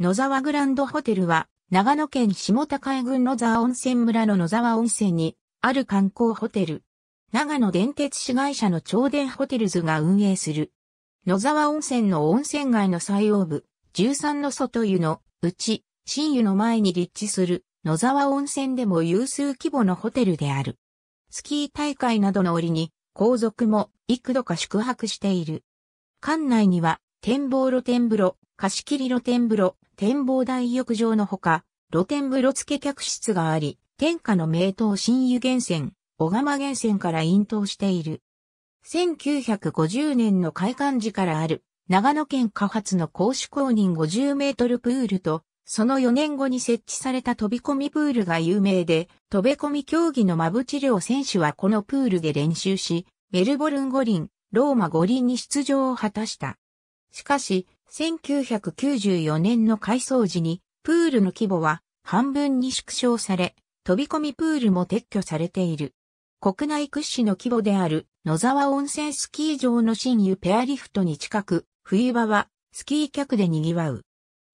野沢グランドホテルは、長野県下高江郡野沢温泉村の野沢温泉にある観光ホテル。長野電鉄市会社の超電ホテルズが運営する。野沢温泉の温泉街の最央部、13の外湯のうち、新湯の前に立地する野沢温泉でも有数規模のホテルである。スキー大会などの折に、皇族も幾度か宿泊している。館内には、展望露天風呂、貸し切り露天風呂、展望台浴場のほか、露天風呂付客室があり、天下の名湯新湯源泉、小釜源泉から引湯している。1950年の開館時からある、長野県下発の公主公認50メートルプールと、その4年後に設置された飛び込みプールが有名で、飛び込み競技のマブチレ選手はこのプールで練習し、メルボルン五輪、ローマ五輪に出場を果たした。しかし、1994年の改装時に、プールの規模は半分に縮小され、飛び込みプールも撤去されている。国内屈指の規模である野沢温泉スキー場の新湯ペアリフトに近く、冬場はスキー客で賑わう。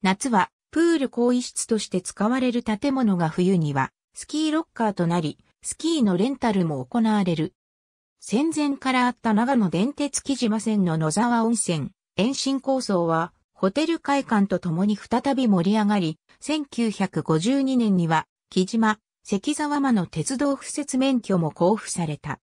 夏はプール更衣室として使われる建物が冬にはスキーロッカーとなり、スキーのレンタルも行われる。戦前からあった長野電鉄木島線の野沢温泉、延伸構想は、ホテル会館とともに再び盛り上がり、1952年には、木島、関沢間の鉄道敷設免許も交付された。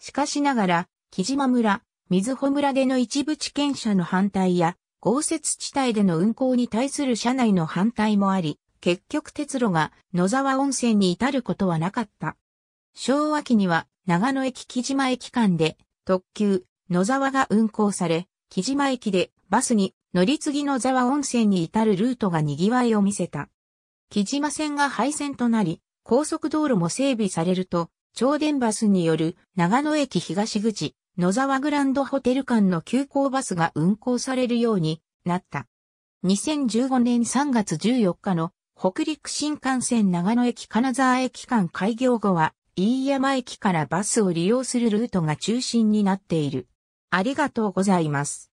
しかしながら、木島村、水穂村での一部地権者の反対や、豪雪地帯での運行に対する社内の反対もあり、結局鉄路が野沢温泉に至ることはなかった。昭和期には長野駅木島駅間で特急野沢が運行され、木島駅でバスに乗り継ぎの沢温泉に至るルートが賑わいを見せた。木島線が廃線となり、高速道路も整備されると、超電バスによる長野駅東口、野沢グランドホテル間の急行バスが運行されるようになった。2015年3月14日の北陸新幹線長野駅金沢駅間開業後は、飯山駅からバスを利用するルートが中心になっている。ありがとうございます。